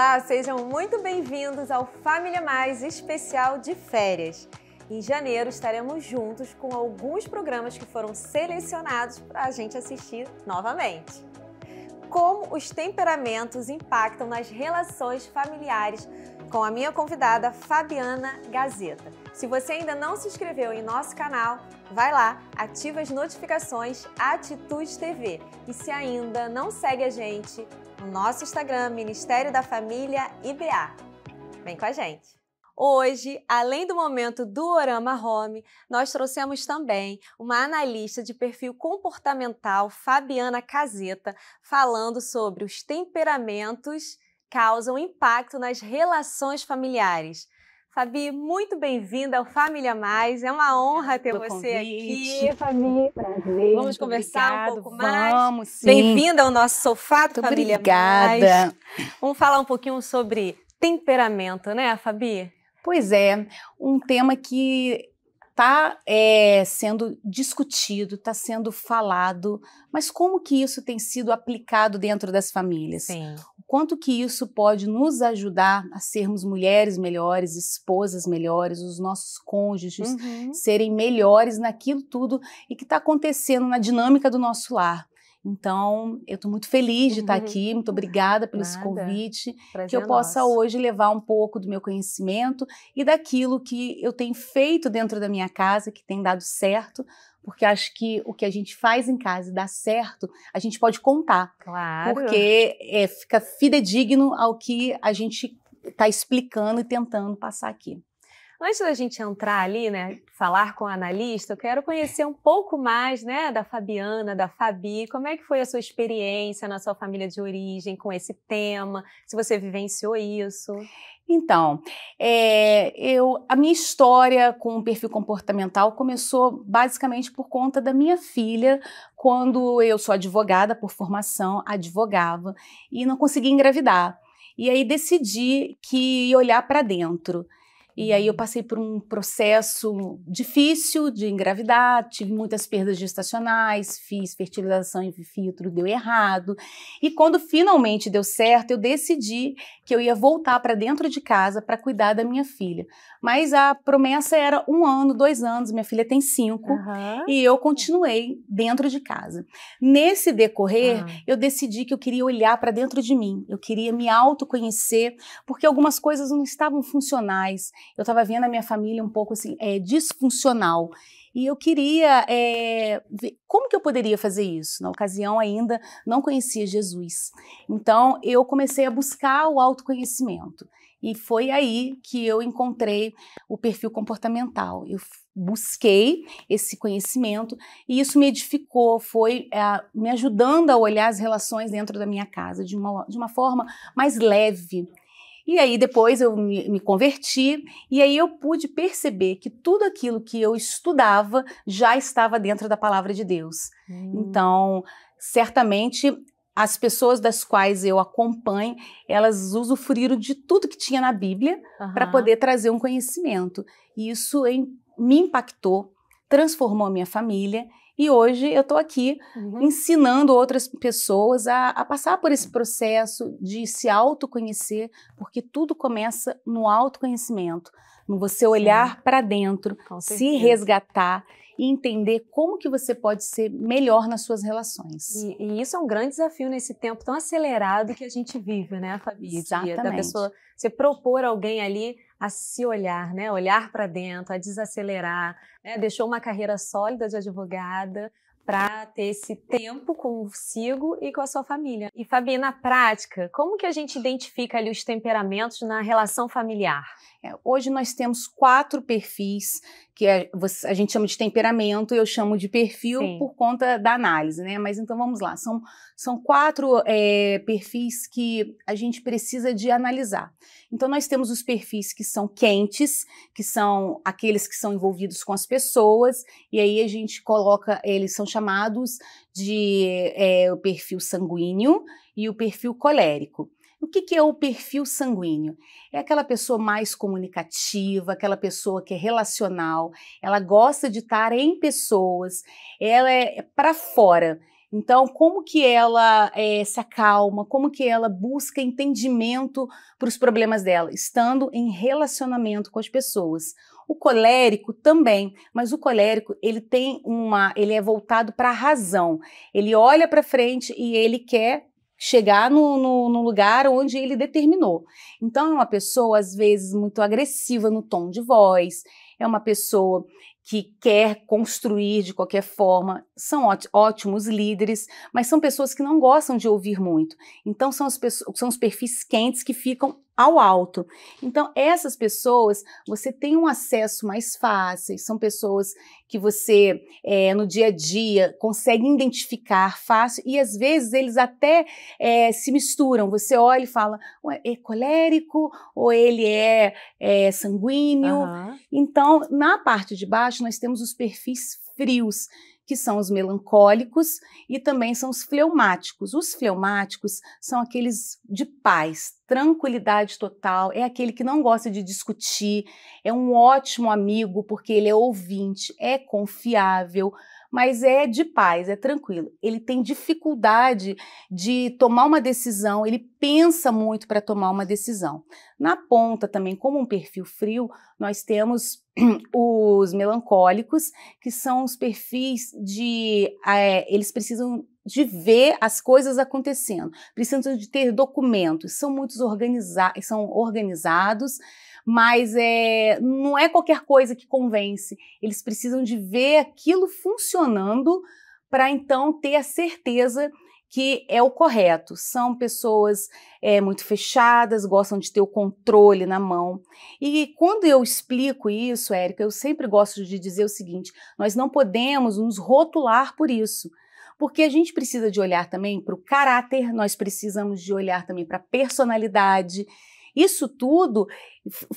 Olá, sejam muito bem-vindos ao Família Mais especial de férias. Em janeiro estaremos juntos com alguns programas que foram selecionados para a gente assistir novamente. Como os temperamentos impactam nas relações familiares com a minha convidada Fabiana Gazeta. Se você ainda não se inscreveu em nosso canal, vai lá, ativa as notificações Atitude TV. E se ainda não segue a gente, no nosso Instagram, Ministério da Família IBA. Vem com a gente! Hoje, além do momento do Orama Home, nós trouxemos também uma analista de perfil comportamental, Fabiana Caseta, falando sobre os temperamentos causam impacto nas relações familiares. Fabi, muito bem-vinda ao Família Mais. É uma honra ter você convite. aqui. Fabi, prazer. Vamos conversar obrigado, um pouco mais. Vamos, sim. Bem-vinda ao nosso sofá do Família obrigada. Mais. Vamos falar um pouquinho sobre temperamento, né, Fabi? Pois é, um tema que está é, sendo discutido, está sendo falado, mas como que isso tem sido aplicado dentro das famílias? Sim quanto que isso pode nos ajudar a sermos mulheres melhores, esposas melhores, os nossos cônjuges uhum. serem melhores naquilo tudo e que está acontecendo na dinâmica do nosso lar. Então, eu estou muito feliz de estar tá uhum. aqui, muito obrigada pelo Nada. esse convite, Prazer que eu é possa nosso. hoje levar um pouco do meu conhecimento e daquilo que eu tenho feito dentro da minha casa, que tem dado certo, porque acho que o que a gente faz em casa e dá certo, a gente pode contar. Claro. Porque é, fica fidedigno ao que a gente está explicando e tentando passar aqui. Antes da gente entrar ali, né, falar com o analista, eu quero é. conhecer um pouco mais, né, da Fabiana, da Fabi. Como é que foi a sua experiência na sua família de origem com esse tema? Se você vivenciou isso? Então, é, eu, a minha história com o perfil comportamental começou basicamente por conta da minha filha, quando eu sou advogada por formação, advogava e não conseguia engravidar. E aí decidi que ia olhar para dentro. E aí eu passei por um processo difícil de engravidar, tive muitas perdas gestacionais, fiz fertilização em filtro, deu errado. E quando finalmente deu certo, eu decidi que eu ia voltar para dentro de casa para cuidar da minha filha. Mas a promessa era um ano, dois anos, minha filha tem cinco, uhum. e eu continuei dentro de casa. Nesse decorrer, uhum. eu decidi que eu queria olhar para dentro de mim, eu queria me autoconhecer, porque algumas coisas não estavam funcionais eu estava vendo a minha família um pouco assim, é, disfuncional. E eu queria é, ver como que eu poderia fazer isso. Na ocasião ainda não conhecia Jesus. Então eu comecei a buscar o autoconhecimento. E foi aí que eu encontrei o perfil comportamental. Eu busquei esse conhecimento e isso me edificou, foi é, me ajudando a olhar as relações dentro da minha casa de uma, de uma forma mais leve, e aí depois eu me, me converti e aí eu pude perceber que tudo aquilo que eu estudava já estava dentro da palavra de Deus. Hum. Então, certamente as pessoas das quais eu acompanho, elas usufruíram de tudo que tinha na Bíblia uhum. para poder trazer um conhecimento. E isso em, me impactou, transformou a minha família e hoje eu estou aqui uhum. ensinando outras pessoas a, a, passar por esse processo de se autoconhecer, porque tudo começa no autoconhecimento, no você olhar para dentro, se resgatar e entender como que você pode ser melhor nas suas relações. E, e, isso é um grande desafio nesse tempo tão acelerado que a gente vive, né, Fabi? Exatamente. Da pessoa, você propor alguém ali a se olhar, né? Olhar para dentro, a desacelerar, né? deixou uma carreira sólida de advogada para ter esse tempo consigo e com a sua família. E Fabi, na prática, como que a gente identifica ali os temperamentos na relação familiar? É, hoje nós temos quatro perfis que é, a gente chama de temperamento, eu chamo de perfil Sim. por conta da análise, né? Mas então vamos lá, são, são quatro é, perfis que a gente precisa de analisar. Então nós temos os perfis que são quentes, que são aqueles que são envolvidos com as pessoas, e aí a gente coloca, eles são chamados de é, o perfil sanguíneo e o perfil colérico. O que, que é o perfil sanguíneo? É aquela pessoa mais comunicativa, aquela pessoa que é relacional, ela gosta de estar em pessoas, ela é, é para fora. Então, como que ela é, se acalma, como que ela busca entendimento para os problemas dela, estando em relacionamento com as pessoas. O colérico também, mas o colérico ele tem uma, ele é voltado para a razão. Ele olha para frente e ele quer chegar no, no, no, lugar onde ele determinou. Então, é uma pessoa, às vezes, muito agressiva no tom de voz, é uma pessoa que quer construir de qualquer forma, são ótimos líderes, mas são pessoas que não gostam de ouvir muito. Então, são, as pessoas, são os perfis quentes que ficam ao alto. Então, essas pessoas você tem um acesso mais fácil, são pessoas que você é, no dia a dia consegue identificar fácil e às vezes eles até é, se misturam. Você olha e fala, é colérico ou ele é, é sanguíneo. Uhum. Então, na parte de baixo, nós temos os perfis frios que são os melancólicos e também são os fleumáticos. Os fleumáticos são aqueles de paz, tranquilidade total, é aquele que não gosta de discutir, é um ótimo amigo porque ele é ouvinte, é confiável, mas é de paz, é tranquilo. Ele tem dificuldade de tomar uma decisão, ele pensa muito para tomar uma decisão. Na ponta também, como um perfil frio, nós temos os melancólicos, que são os perfis de. É, eles precisam de ver as coisas acontecendo, precisam de ter documentos, são muito organiza são organizados, mas é, não é qualquer coisa que convence. Eles precisam de ver aquilo funcionando para então ter a certeza que é o correto. São pessoas é, muito fechadas, gostam de ter o controle na mão. E quando eu explico isso, Érica, eu sempre gosto de dizer o seguinte: nós não podemos nos rotular por isso. Porque a gente precisa de olhar também para o caráter, nós precisamos de olhar também para a personalidade. Isso tudo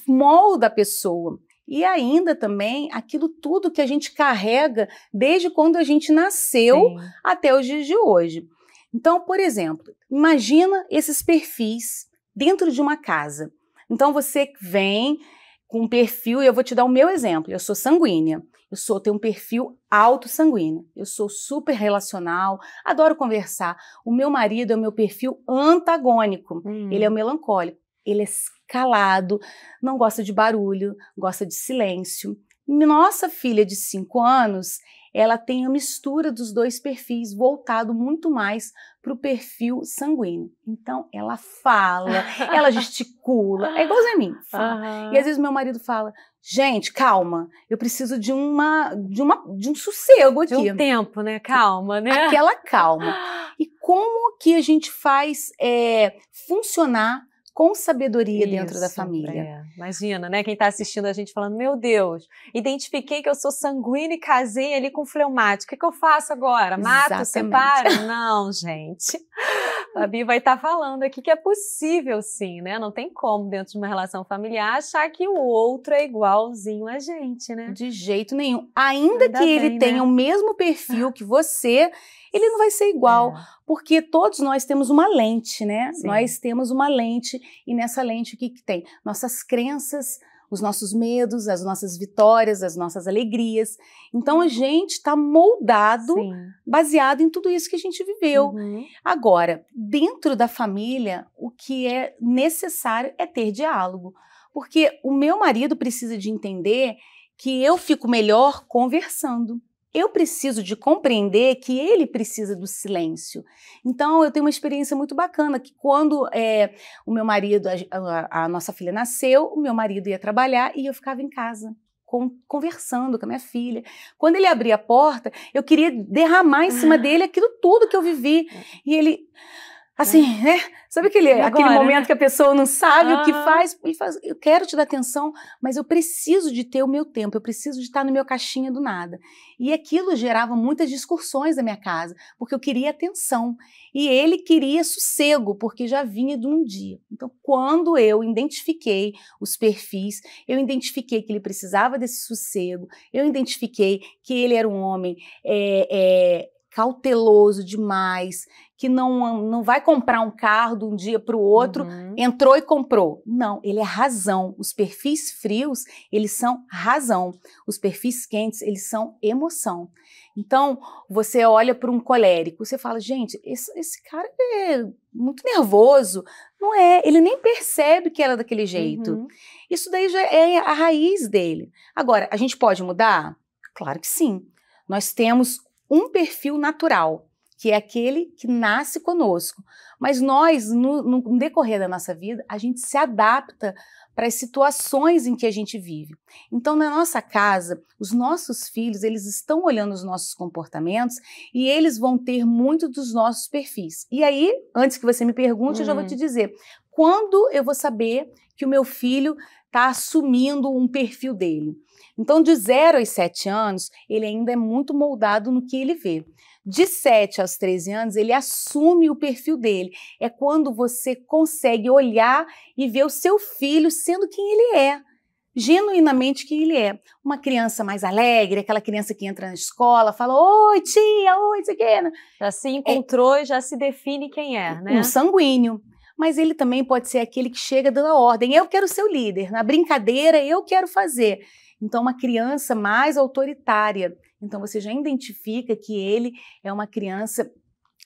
molda a pessoa. E ainda também aquilo tudo que a gente carrega desde quando a gente nasceu Sim. até os dias de hoje. Então, por exemplo, imagina esses perfis dentro de uma casa. Então você vem com um perfil, e eu vou te dar o meu exemplo. Eu sou sanguínea. Eu sou tenho um perfil alto sanguíneo. Eu sou super relacional, adoro conversar. O meu marido é o meu perfil antagônico. Hum. Ele é o melancólico ele é calado, não gosta de barulho, gosta de silêncio. Nossa filha de 5 anos, ela tem a mistura dos dois perfis, voltado muito mais para o perfil sanguíneo. Então, ela fala, ela gesticula, é igualzinho a mim. Uhum. E às vezes meu marido fala, gente, calma, eu preciso de uma, de uma, de um sossego aqui. De um tempo, né? Calma, né? Aquela calma. E como que a gente faz é, funcionar com sabedoria Isso, dentro da família. É. Imagina, né? Quem está assistindo a gente falando, meu Deus, identifiquei que eu sou sanguínea, e casei ali com fleumático. O que, que eu faço agora? Mato, Exatamente. separo? Não, gente. A Bia vai estar tá falando aqui que é possível sim, né? Não tem como, dentro de uma relação familiar, achar que o outro é igualzinho a gente, né? De jeito nenhum. Ainda, Ainda que bem, ele né? tenha o mesmo perfil que você, ele não vai ser igual, é. porque todos nós temos uma lente, né? Sim. Nós temos uma lente e nessa lente o que, que tem? Nossas crenças, os nossos medos, as nossas vitórias, as nossas alegrias. Então a gente está moldado, Sim. baseado em tudo isso que a gente viveu. Uhum. Agora, dentro da família, o que é necessário é ter diálogo, porque o meu marido precisa de entender que eu fico melhor conversando eu preciso de compreender que ele precisa do silêncio. Então, eu tenho uma experiência muito bacana que quando é, o meu marido, a, a, nossa filha nasceu, o meu marido ia trabalhar e eu ficava em casa. Com, conversando com a minha filha. Quando ele abria a porta, eu queria derramar em cima ah. dele aquilo tudo que eu vivi. É. E ele, assim, é. né? Sabe aquele, Agora, aquele momento né? que a pessoa não sabe ah. o que faz, e faz? Eu quero te dar atenção, mas eu preciso de ter o meu tempo, eu preciso de estar no meu caixinha do nada. E aquilo gerava muitas discussões na minha casa, porque eu queria atenção. E ele queria sossego, porque já vinha de um dia. Então, quando eu identifiquei os perfis, eu identifiquei que ele precisava desse sossego, eu identifiquei que ele era um homem é, é, cauteloso demais, que não, não vai comprar um carro de um dia para o outro, uhum. entrou e comprou. Não, ele é razão. Os perfis frios, eles são razão. Os perfis quentes, eles são emoção. Então, você olha para um colérico, você fala, gente, esse, esse, cara é muito nervoso. Não é, ele nem percebe que era daquele jeito. Uhum. Isso daí já é a raiz dele. Agora, a gente pode mudar? Claro que sim. Nós temos um perfil natural, que é aquele que nasce conosco. Mas nós, no, no decorrer da nossa vida, a gente se adapta para as situações em que a gente vive. Então, na nossa casa, os nossos filhos, eles estão olhando os nossos comportamentos e eles vão ter muito dos nossos perfis. E aí, antes que você me pergunte, hum. eu já vou hum. te dizer, quando eu vou saber que o meu filho está assumindo um perfil dele. Então, de 0 aos 7 anos, ele ainda é muito moldado no que ele vê. De 7 aos 13 anos, ele assume o perfil dele. É quando você consegue olhar e ver o seu filho sendo quem ele é genuinamente quem ele é. Uma criança mais alegre, aquela criança que entra na escola, fala, oi tia, oi, isso né? Já se é encontrou é, e já se define quem é, né? Um sanguíneo mas ele também pode ser aquele que chega dando a ordem. Eu quero ser o líder, na brincadeira eu quero fazer. Então, uma criança mais autoritária. Então, você já identifica que ele é uma criança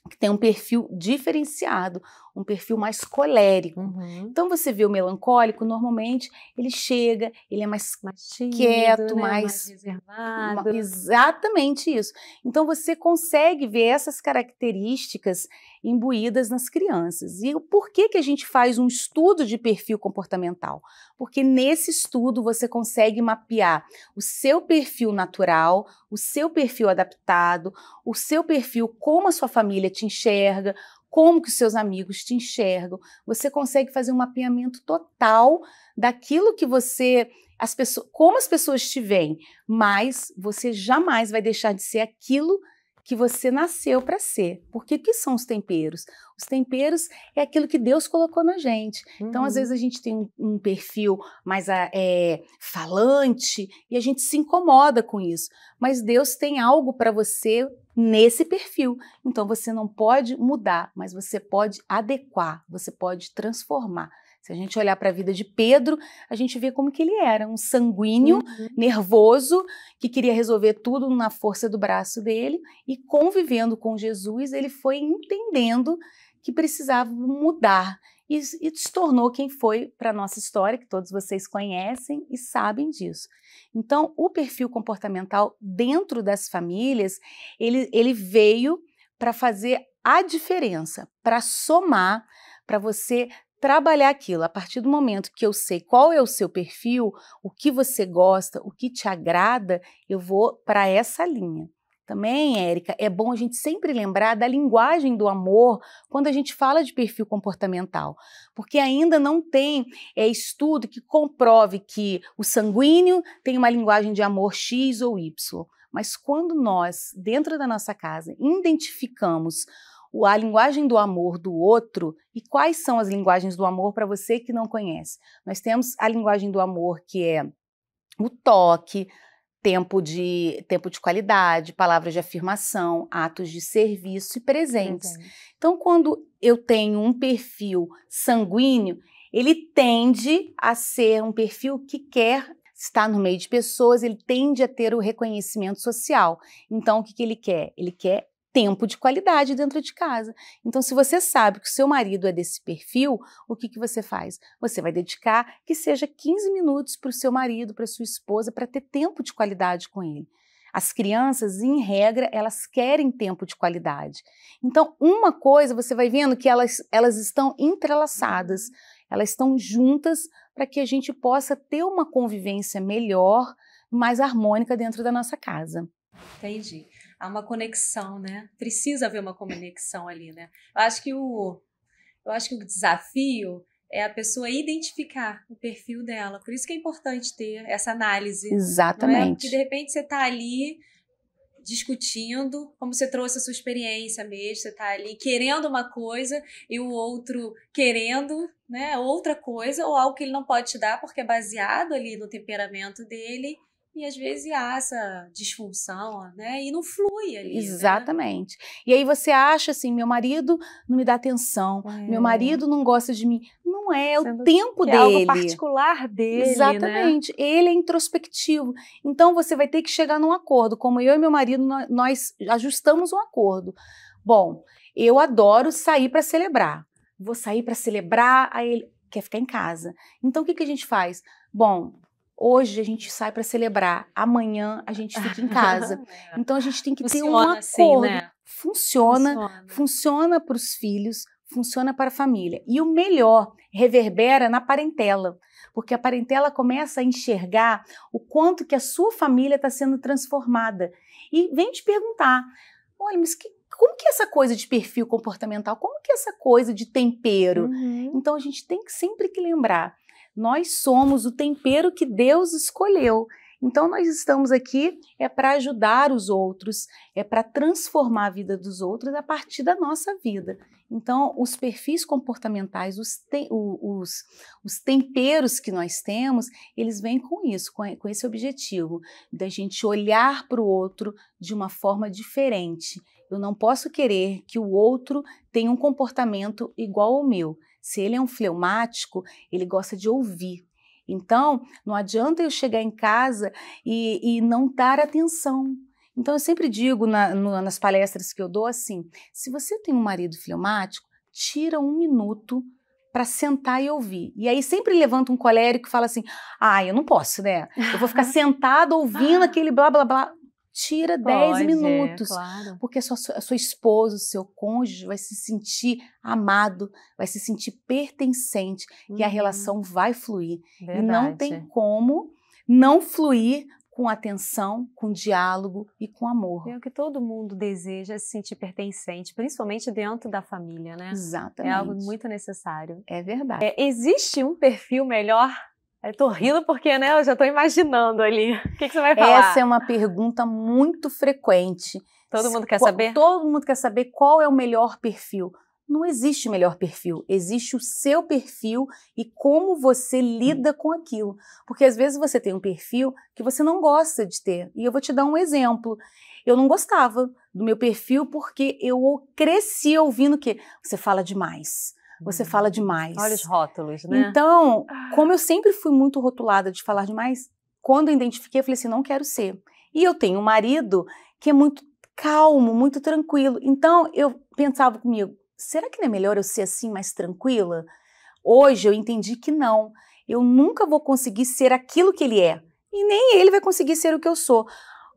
que tem um perfil diferenciado um perfil mais colérico. Uhum. Então você vê o melancólico, normalmente ele chega, ele é mais, mais quieto, né? mais, mais reservado. Uma, exatamente isso. Então você consegue ver essas características imbuídas nas crianças. E por que, que a gente faz um estudo de perfil comportamental? Porque nesse estudo você consegue mapear o seu perfil natural, o seu perfil adaptado, o seu perfil, como a sua família te enxerga, como que os seus amigos te enxergam. Você consegue fazer um mapeamento total daquilo que você as pessoas, como as pessoas te veem, mas você jamais vai deixar de ser aquilo que que você nasceu para ser. Porque o que são os temperos? Os temperos é aquilo que Deus colocou na gente. Uhum. Então, às uhum. vezes, a gente tem um, um perfil mais ah, é, falante e a gente se incomoda com isso. Mas Deus tem algo para você nesse perfil. Então, você não pode mudar, mas você pode adequar, você pode transformar. Se a gente olhar para a vida de Pedro, a gente vê como que ele era, um sanguíneo, uhum. nervoso, que queria resolver tudo na força do braço dele, e convivendo com Jesus, ele foi entendendo que precisava mudar e, e se tornou quem foi para a nossa história, que todos vocês conhecem e sabem disso. Então, o perfil comportamental dentro das famílias, ele, ele veio para fazer a diferença, para somar, para você trabalhar aquilo a partir do momento que eu sei qual é o seu perfil, o que você gosta, o que te agrada, eu vou para essa linha. Também, Érica, é bom a gente sempre lembrar da linguagem do amor quando a gente fala de perfil comportamental, porque ainda não tem é, estudo que comprove que o sanguíneo tem uma linguagem de amor X ou Y. Mas quando nós, dentro da nossa casa, identificamos a linguagem do amor do outro e quais são as linguagens do amor para você que não conhece. Nós temos a linguagem do amor que é o toque, tempo de tempo de qualidade, palavras de afirmação, atos de serviço e presentes. Entendi. Então, quando eu tenho um perfil sanguíneo, ele tende a ser um perfil que quer estar no meio de pessoas, ele tende a ter o reconhecimento social. Então, o que, que ele quer? Ele quer tempo de qualidade dentro de casa. Então, se você sabe que o seu marido é desse perfil, o que, que você faz? Você vai dedicar que seja 15 minutos para o seu marido, para sua esposa, para ter tempo de qualidade com ele. As crianças, em regra, elas querem tempo de qualidade. Então, uma coisa você vai vendo que elas, elas estão entrelaçadas, uhum. elas estão juntas para que a gente possa ter uma convivência melhor, mais harmônica dentro da nossa casa. Entendi há uma conexão, né? Precisa haver uma conexão ali, né? Eu acho que o, eu acho que o desafio é a pessoa identificar o perfil dela. Por isso que é importante ter essa análise. É? Exatamente. É? Porque de repente você está ali discutindo, como você trouxe a sua experiência mesmo, você está ali querendo uma coisa e o outro querendo, né, outra coisa ou algo que ele não pode te dar porque é baseado ali no temperamento dele e às vezes há essa disfunção, né? E não flui ali. Né? Exatamente. Né? E aí você acha assim: meu marido não me dá atenção, é. meu marido não gosta de mim. Não é, é o tempo dele. É algo particular dele. Né? Exatamente. Né? Ele é introspectivo. Então você vai ter que chegar num acordo. Como eu e meu marido, nós ajustamos um acordo. Bom, eu adoro sair para celebrar. Vou sair para celebrar, aí ele quer ficar em casa. Então o que, que a gente faz? Bom, Hoje a gente sai para celebrar, amanhã a gente fica em casa. É. Então a gente tem que funciona ter um assim, acordo. Assim, né? Funciona, funciona para os filhos, funciona para a família. E o melhor, reverbera na parentela, porque a parentela começa a enxergar o quanto que a sua família está sendo transformada. E vem te perguntar, olha, mas que, como que é essa coisa de perfil comportamental, como que é essa coisa de tempero? Uhum. Então a gente tem que sempre que lembrar nós somos o tempero que Deus escolheu. Então, nós estamos aqui é para ajudar os outros, é para transformar a vida dos outros a partir da nossa vida. Então, os perfis comportamentais, os, te, os, os temperos que nós temos, eles vêm com isso, com, com esse objetivo, da gente olhar para o outro de uma forma diferente. Eu não posso querer que o outro tenha um comportamento igual ao meu. Se ele é um fleumático, ele gosta de ouvir. Então, não adianta eu chegar em casa e, e não dar atenção. Então, eu sempre digo na, no, nas palestras que eu dou assim: se você tem um marido fleumático, tira um minuto para sentar e ouvir. E aí sempre levanta um colérico e fala assim: ah, eu não posso, né? Eu vou ficar sentado ouvindo aquele blá blá blá tira Pode, 10 é, minutos. É, claro. Porque a sua, a sua esposa, o seu cônjuge vai se sentir amado, vai se sentir pertencente uhum. e a relação vai fluir. Verdade. E não tem como não fluir com atenção, com diálogo e com amor. É o que todo mundo deseja é se sentir pertencente, principalmente dentro da família, né? Exatamente. É algo muito necessário. É verdade. É, existe um perfil melhor eu tô rindo porque, né, eu já tô imaginando ali. O que, que você vai falar? Essa é uma pergunta muito frequente. Todo mundo quer saber? Todo mundo quer saber qual é o melhor perfil. Não existe melhor perfil, existe o seu perfil e como você lida com aquilo. Porque às vezes você tem um perfil que você não gosta de ter. E eu vou te dar um exemplo. Eu não gostava do meu perfil porque eu cresci ouvindo que você fala demais, você hum. fala demais. Olha os rótulos, né? Então, como eu sempre fui muito rotulada de falar demais, quando eu identifiquei, eu falei assim: não quero ser. E eu tenho um marido que é muito calmo, muito tranquilo. Então, eu pensava comigo: será que não é melhor eu ser assim, mais tranquila? Hoje eu entendi que não. Eu nunca vou conseguir ser aquilo que ele é. E nem ele vai conseguir ser o que eu sou.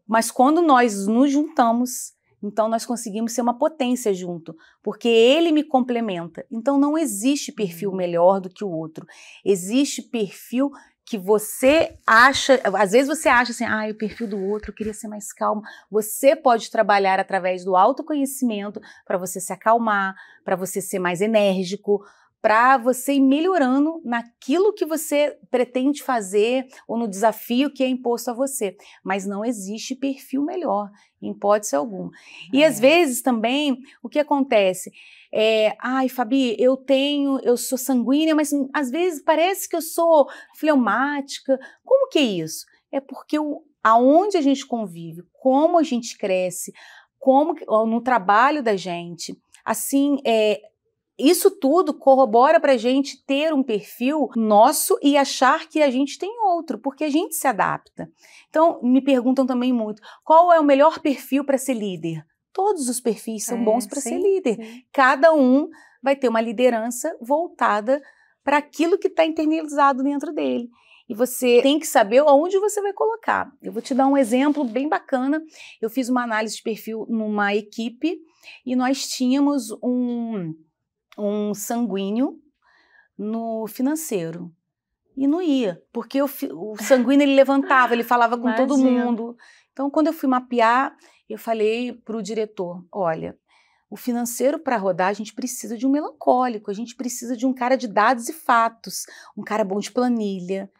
Mas quando nós nos juntamos, então nós conseguimos ser uma potência junto, porque ele me complementa. Então não existe perfil uhum. melhor do que o outro. Existe perfil que você acha, às vezes você acha assim, ah, o perfil do outro, eu queria ser mais calmo. Você pode trabalhar através do autoconhecimento para você se acalmar, para você ser mais enérgico, para você ir melhorando naquilo que você pretende fazer ou no desafio que é imposto a você. Mas não existe perfil melhor, em hipótese alguma. É. E às é. vezes também, o que acontece? É, ai, Fabi, eu tenho, eu sou sanguínea, mas às vezes parece que eu sou fleumática. Como que é isso? É porque o, aonde a gente convive, como a gente cresce, como no trabalho da gente, assim, é, isso tudo corrobora para a gente ter um perfil nosso e achar que a gente tem outro, porque a gente se adapta. Então, me perguntam também muito: qual é o melhor perfil para ser líder? Todos os perfis são é, bons para ser líder. Sim. Cada um vai ter uma liderança voltada para aquilo que está internalizado dentro dele. E você tem que saber aonde você vai colocar. Eu vou te dar um exemplo bem bacana. Eu fiz uma análise de perfil numa equipe e nós tínhamos um um sanguíneo no financeiro. E não ia, porque eu, o sanguíneo ele levantava, ele falava com Imagina. todo mundo. Então, quando eu fui mapear, eu falei para o diretor: olha, o financeiro para rodar, a gente precisa de um melancólico, a gente precisa de um cara de dados e fatos, um cara bom de planilha,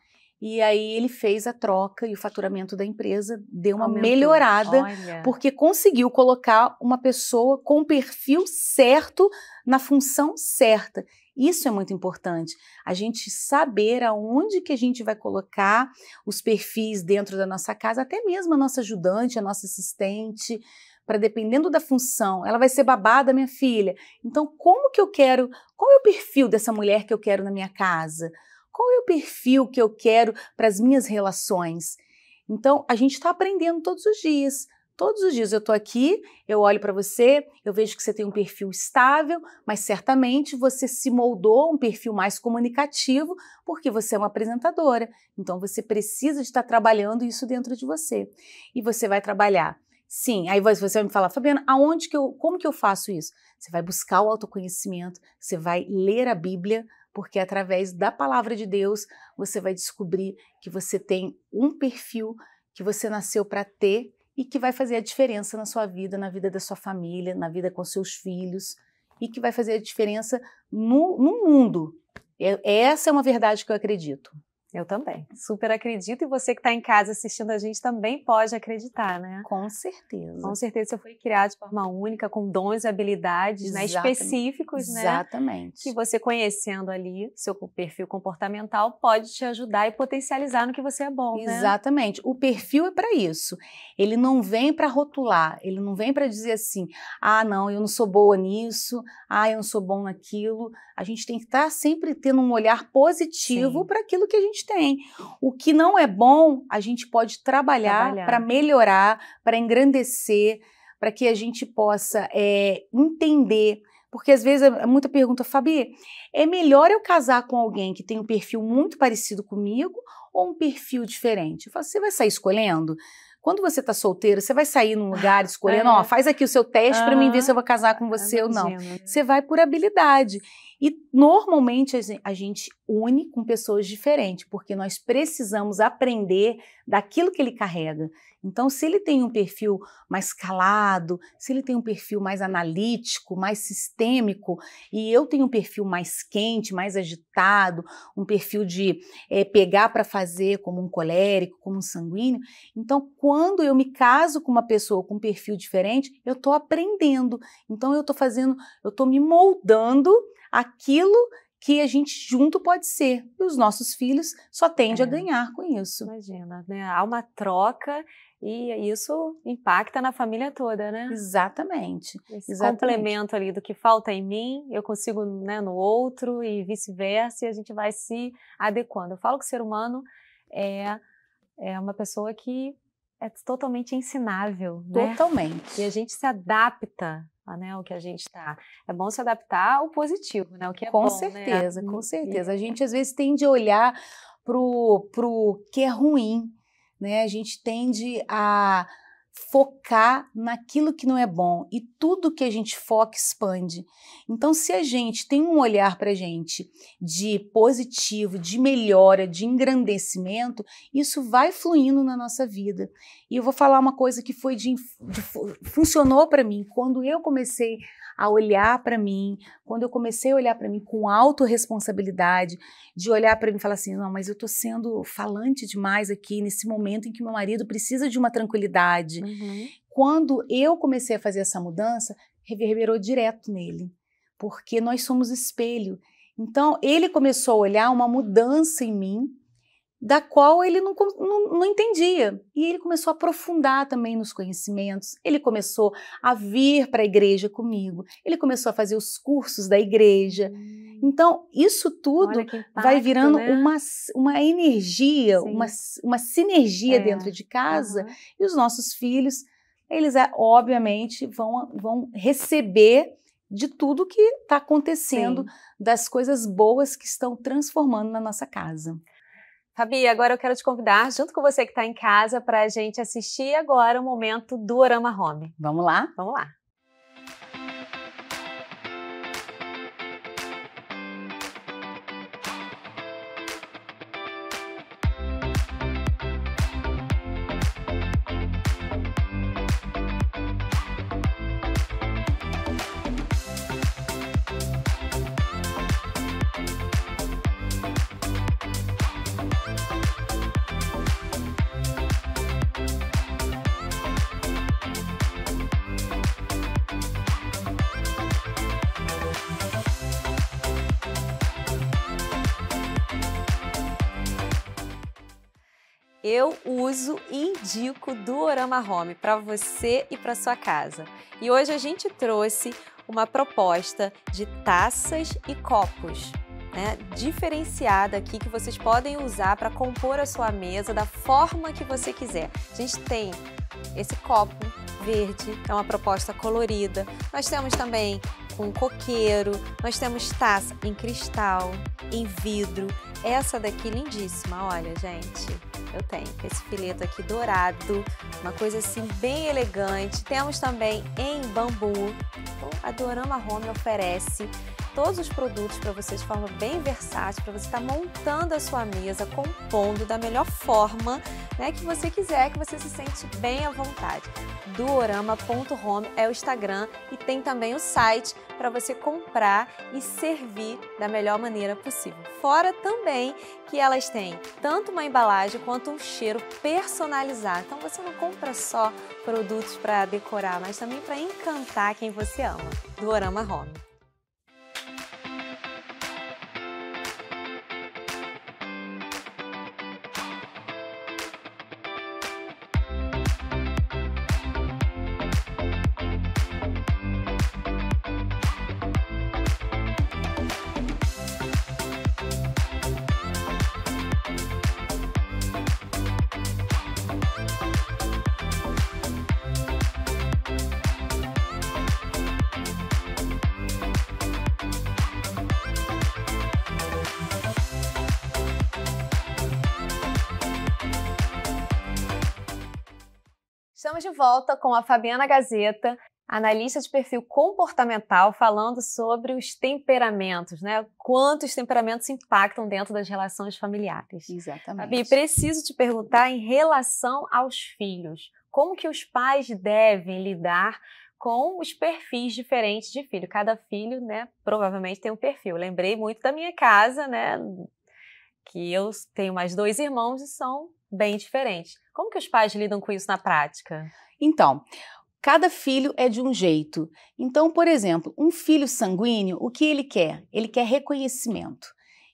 e aí ele fez a troca e o faturamento da empresa deu uma Aumentou. melhorada, Olha. porque conseguiu colocar uma pessoa com o perfil certo na função certa. Isso é muito importante. A gente saber aonde que a gente vai colocar os perfis dentro da nossa casa, até mesmo a nossa ajudante, a nossa assistente, para dependendo da função, ela vai ser babada, minha filha. Então, como que eu quero? Qual é o perfil dessa mulher que eu quero na minha casa? Qual é o perfil que eu quero para as minhas relações? Então, a gente está aprendendo todos os dias. Todos os dias eu estou aqui, eu olho para você, eu vejo que você tem um perfil estável, mas certamente você se moldou um perfil mais comunicativo, porque você é uma apresentadora. Então você precisa de estar tá trabalhando isso dentro de você. E você vai trabalhar. Sim, aí você vai me falar, Fabiana, aonde que eu, como que eu faço isso? Você vai buscar o autoconhecimento, você vai ler a Bíblia, porque através da palavra de Deus você vai descobrir que você tem um perfil que você nasceu para ter e que vai fazer a diferença na sua vida, na vida da sua família, na vida com seus filhos e que vai fazer a diferença no, no mundo. É, essa é uma verdade que eu acredito. Eu também. Super acredito. E você que está em casa assistindo a gente também pode acreditar, né? Com certeza. Com certeza. Você foi criado de forma única, com dons e habilidades né, específicos, né? Exatamente. Que você conhecendo ali seu perfil comportamental pode te ajudar e potencializar no que você é bom, né? Exatamente. O perfil é para isso. Ele não vem para rotular. Ele não vem para dizer assim, ah, não, eu não sou boa nisso. Ah, eu não sou bom naquilo. A gente tem que estar tá sempre tendo um olhar positivo para aquilo que a gente gente tem. O que não é bom, a gente pode trabalhar, para melhorar, para engrandecer, para que a gente possa é, entender. Porque às vezes é, é muita pergunta, Fabi, é melhor eu casar com alguém que tem um perfil muito parecido comigo ou um perfil diferente? Eu falo, você vai sair escolhendo? Quando você tá solteiro, você vai sair num lugar escolhendo, ó, é. faz aqui o seu teste para mim ver se eu ah, vou casar com você ou não. Né? Você vai por habilidade. E normalmente a gente une com pessoas diferentes, porque nós precisamos aprender daquilo que ele carrega. Então, se ele tem um perfil mais calado, se ele tem um perfil mais analítico, mais sistêmico, e eu tenho um perfil mais quente, mais agitado, um perfil de é, pegar para fazer como um colérico, como um sanguíneo, então quando eu me caso com uma pessoa com um perfil diferente, eu estou aprendendo. Então, eu estou fazendo, eu estou me moldando aquilo que a gente junto pode ser. E os nossos filhos só tendem é, a ganhar com isso. Imagina, né? Há uma troca e isso impacta na família toda, né? Exatamente. Esse exatamente. complemento ali do que falta em mim, eu consigo né, no outro e vice-versa, e a gente vai se adequando. Eu falo que o ser humano é, é uma pessoa que é totalmente ensinável. Né? Totalmente. Né? E a gente se adapta né? O que a gente está. É bom se adaptar ao positivo, né? O que é, é né, né, assim, com bom. Com certeza, com certeza. A gente é. às vezes tende a olhar para o que é ruim, né? A gente tende a focar naquilo que não é bom e tudo que a gente foca expande. Então, se a gente tem um olhar para a gente de positivo, de melhora, de engrandecimento, isso vai fluindo na nossa vida. E eu vou falar uma coisa que foi de, de funcionou para mim quando eu comecei a olhar para mim, quando eu comecei a olhar para mim com autorresponsabilidade, de olhar para mim e falar assim: não, mas eu estou sendo falante demais aqui nesse momento em que meu marido precisa de uma tranquilidade, Uhum. Quando eu comecei a fazer essa mudança, reverberou direto nele, porque nós somos espelho. Então, ele começou a olhar uma mudança em mim, da qual ele não, não, não, entendia. E ele começou a aprofundar também nos conhecimentos, ele começou a vir para a igreja comigo, ele começou a fazer os cursos da igreja. Hum. Então, isso tudo impacto, vai virando né? uma, uma energia, uma, uma sinergia é. dentro de casa uhum. e os nossos filhos, eles é, obviamente vão, vão receber de tudo que está acontecendo, Sim. das coisas boas que estão transformando na nossa casa. Fabi, agora eu quero te convidar, junto com você que está em casa, para a gente assistir agora o momento do Orama Home. Vamos lá? Vamos lá. uso e indico do Orama Home para você e para sua casa. E hoje a gente trouxe uma proposta de taças e copos. Né, diferenciada aqui que vocês podem usar para compor a sua mesa da forma que você quiser. A gente tem esse copo verde, é uma proposta colorida. Nós temos também um coqueiro, nós temos taça em cristal, em vidro. Essa daqui lindíssima, olha, gente. Eu tenho esse fileto aqui dourado, uma coisa assim bem elegante. Temos também em bambu. a Dorama Home oferece todos os produtos para você de forma bem versátil, para você estar tá montando a sua mesa, compondo da melhor forma né, que você quiser, que você se sente bem à vontade. Duorama.home é o Instagram e tem também o site para você comprar e servir da melhor maneira possível. Fora também que elas têm tanto uma embalagem quanto um cheiro personalizado. Então você não compra só produtos para decorar, mas também para encantar quem você ama. Dorama Home. Estamos de volta com a Fabiana Gazeta, analista de perfil comportamental, falando sobre os temperamentos, né? Quantos temperamentos impactam dentro das relações familiares. Exatamente. Fabi, preciso te perguntar em relação aos filhos. Como que os pais devem lidar com os perfis diferentes de filho? Cada filho, né, provavelmente tem um perfil. Lembrei muito da minha casa, né, que eu tenho mais dois irmãos e são bem diferentes. Como que os pais lidam com isso na prática? Então, cada filho é de um jeito. Então, por exemplo, um filho sanguíneo, o que ele quer? Ele quer reconhecimento.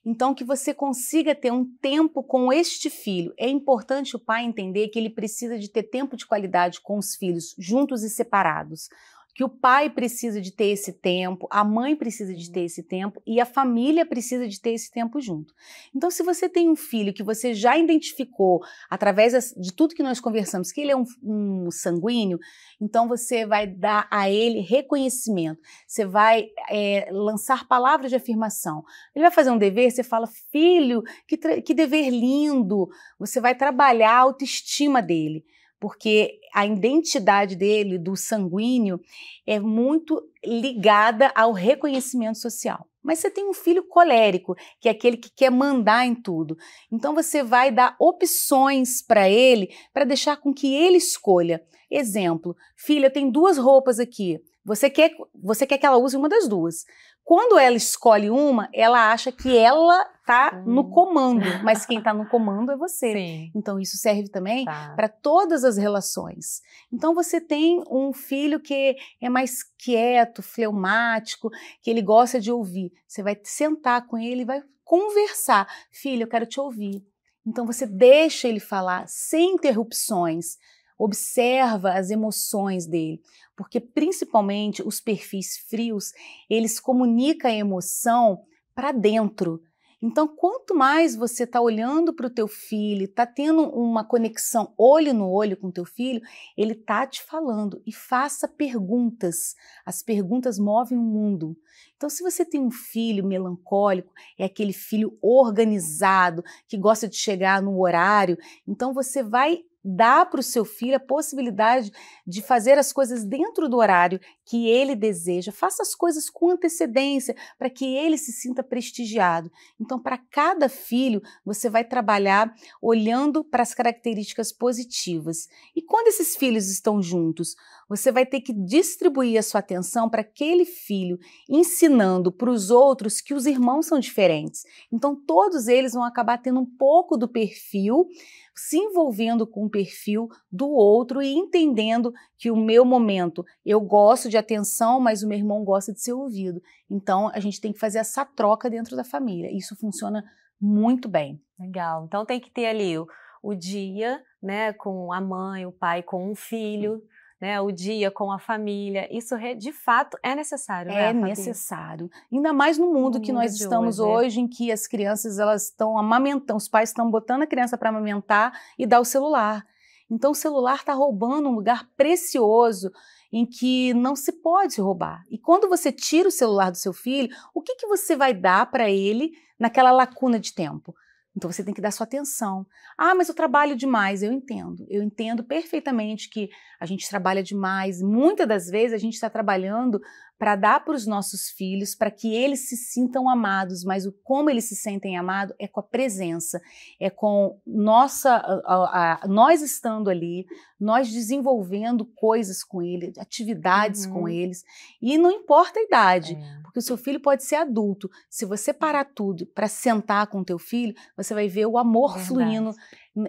Então, que você consiga ter um tempo com este filho. É importante o pai entender que ele precisa de ter tempo de qualidade com os filhos, juntos e separados que o pai precisa de ter esse tempo, a mãe precisa de ter uhum. esse tempo e a família precisa de ter esse tempo junto. Então, se você tem um filho que você já identificou através de tudo que nós conversamos que ele é um, um sanguíneo, então você vai dar a ele reconhecimento, você vai é, lançar palavras de afirmação. Ele vai fazer um dever, você fala, filho, que, que dever lindo. Você vai trabalhar a autoestima dele porque a identidade dele, do sanguíneo, é muito ligada ao reconhecimento social. Mas você tem um filho colérico, que é aquele que quer mandar em tudo. Então você vai dar opções para ele, para deixar com que ele escolha. Exemplo: filha, tem duas roupas aqui. Você quer, você quer que ela use uma das duas. Quando ela escolhe uma, ela acha que ela tá hum. no comando, mas quem tá no comando é você. Sim. Então isso serve também tá. para todas as relações. Então você tem um filho que é mais quieto, fleumático, que ele gosta de ouvir. Você vai sentar com ele e vai conversar. Filho, eu quero te ouvir. Então você deixa ele falar sem interrupções observa as emoções dele, porque principalmente os perfis frios, eles comunicam a emoção para dentro. Então, quanto mais você está olhando para o teu filho, está tendo uma conexão olho no olho com o teu filho, ele está te falando e faça perguntas. As perguntas movem o mundo. Então, se você tem um filho melancólico, é aquele filho organizado que gosta de chegar no horário, então você vai dá para o seu filho a possibilidade de fazer as coisas dentro do horário que ele deseja. Faça as coisas com antecedência para que ele se sinta prestigiado. Então, para cada filho, você vai trabalhar olhando para as características positivas. E quando esses filhos estão juntos, você vai ter que distribuir a sua atenção para aquele filho, ensinando para os outros que os irmãos são diferentes. Então, todos eles vão acabar tendo um pouco do perfil, se envolvendo com o perfil do outro e entendendo que o meu momento eu gosto de atenção, mas o meu irmão gosta de ser ouvido. Então, a gente tem que fazer essa troca dentro da família. Isso funciona muito bem. Legal. Então, tem que ter ali o, o dia, né, com a mãe, o pai, com um filho né, o dia com a família. Isso de fato é necessário. Né, é, necessário. Ainda mais no mundo no que mundo nós estamos hoje, hoje é. em que as crianças elas estão amamentando, os pais estão botando a criança para amamentar e dar o celular. Então o celular está roubando um lugar precioso em que não se pode roubar. E quando você tira o celular do seu filho, o que, que você vai dar para ele naquela lacuna de tempo? Então você tem que dar sua atenção. Ah, mas eu trabalho demais. Eu entendo. Eu entendo perfeitamente que a gente trabalha demais. Muitas das vezes a gente está trabalhando para dar para os nossos filhos, para que eles se sintam amados, mas o como eles se sentem amados é com a presença, é com nossa, a, a, nós estando ali, nós desenvolvendo coisas com ele, atividades uhum. com eles, e não importa a idade, é. porque o seu filho pode ser adulto. Se você parar tudo para sentar com o teu filho, você vai ver o amor Verdade. fluindo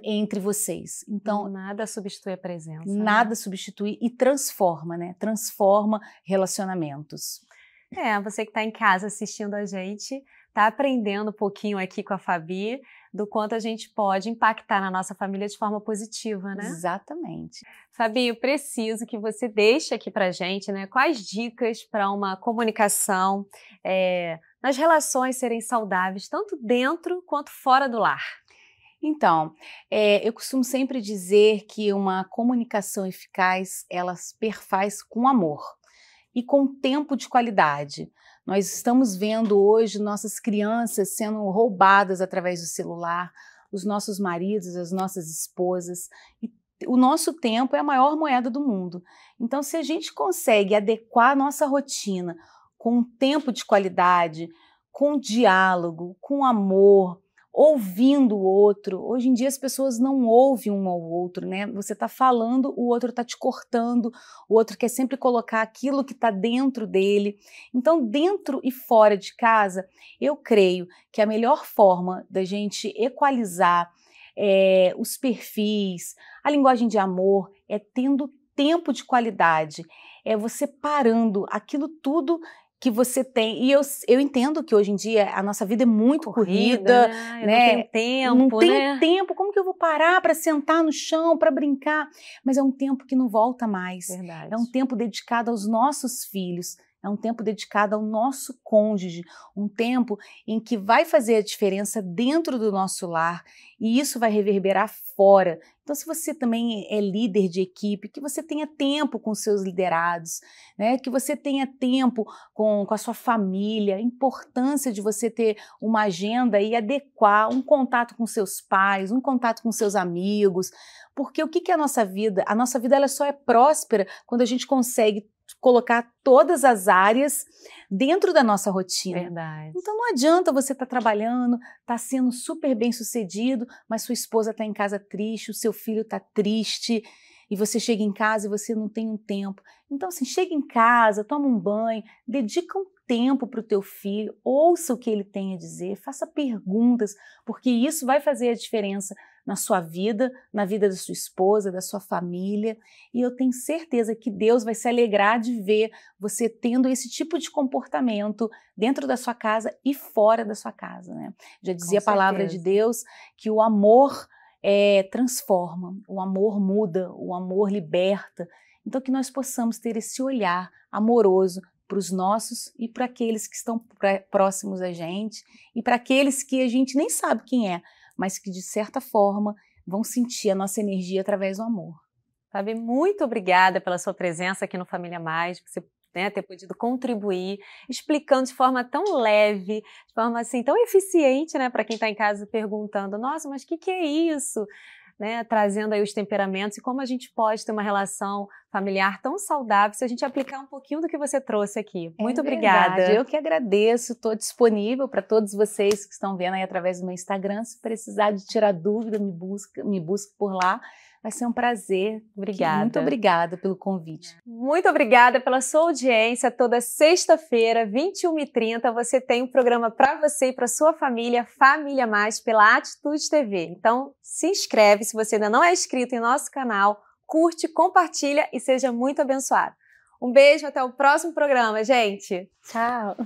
entre vocês. Então nada substitui a presença. Né? Nada né? substitui e transforma, né? Transforma relacionamentos. É, você que está em casa assistindo a gente, está aprendendo um pouquinho aqui com a Fabi do quanto a gente pode impactar na nossa família de forma positiva, né? Exatamente. Fabi, eu preciso que você deixe aqui para gente, né? Quais dicas para uma comunicação, é, nas relações serem saudáveis, tanto dentro quanto fora do lar? Então, é, eu costumo sempre dizer que uma comunicação eficaz, ela perfaz com amor e com tempo de qualidade. Nós estamos vendo hoje nossas crianças sendo roubadas através do celular, os nossos maridos, as nossas esposas, e o nosso tempo é a maior moeda do mundo. Então, se a gente consegue adequar a nossa rotina com um tempo de qualidade, com diálogo, com amor, ouvindo o outro. Hoje em dia as pessoas não ouvem um ao outro, né? Você está falando, o outro está te cortando, o outro quer sempre colocar aquilo que está dentro dele. Então, dentro e fora de casa, eu creio que a melhor forma da gente equalizar é, os perfis, a linguagem de amor, é tendo tempo de qualidade, é você parando aquilo tudo que você tem. E eu, eu entendo que hoje em dia a nossa vida é muito corrida, corrida né? Não né? tem tempo, não tem né? tempo. Como que eu vou parar para sentar no chão, para brincar? Mas é um tempo que não volta mais. Verdade. É um tempo dedicado aos nossos filhos. É um tempo dedicado ao nosso cônjuge, um tempo em que vai fazer a diferença dentro do nosso lar e isso vai reverberar fora. Então, se você também é líder de equipe, que você tenha tempo com seus liderados, né? que você tenha tempo com, com a sua família, a importância de você ter uma agenda e adequar um contato com seus pais, um contato com seus amigos, porque o que, que é a nossa vida? A nossa vida ela só é próspera quando a gente consegue colocar todas as áreas dentro da nossa rotina. Verdade. Então não adianta você estar tá trabalhando, tá sendo super bem sucedido, mas sua esposa está em casa triste, o seu filho está triste e você chega em casa e você não tem um tempo. Então, assim, chega em casa, toma um banho, dedica um tempo para o teu filho, ouça o que ele tem a dizer, faça perguntas, porque isso vai fazer a diferença na sua vida, na vida da sua esposa, da sua família. E eu tenho certeza que Deus vai se alegrar de ver você tendo esse tipo de comportamento dentro da sua casa e fora da sua casa. Né? Já dizia a palavra de Deus que o amor é, transforma, o amor muda, o amor liberta. Então, que nós possamos ter esse olhar amoroso para os nossos e para aqueles que estão próximos a gente e para aqueles que a gente nem sabe quem é, mas que de certa forma vão sentir a nossa energia através do amor. Fabi, muito obrigada pela sua presença aqui no Família Mais, por você né, ter podido contribuir, explicando de forma tão leve, de forma assim tão eficiente, né, para quem está em casa perguntando, nossa, mas o que, que é isso? né, trazendo aí os temperamentos e como a gente pode ter uma relação familiar tão saudável se a gente aplicar um pouquinho do que você trouxe aqui. É Muito é obrigada. Eu que agradeço, estou disponível para todos vocês que estão vendo aí através do meu Instagram. Se precisar de tirar dúvida, me busca, me busque por lá. Vai ser um prazer. Obrigada. Muito obrigada pelo convite. Muito obrigada pela sua audiência. Toda sexta-feira, 21h30, você tem um programa para você e para sua família, Família Mais, pela Atitude TV. Então, se inscreve se você ainda não é inscrito em nosso canal, curte, compartilha e seja muito abençoado. Um beijo, até o próximo programa, gente. Tchau.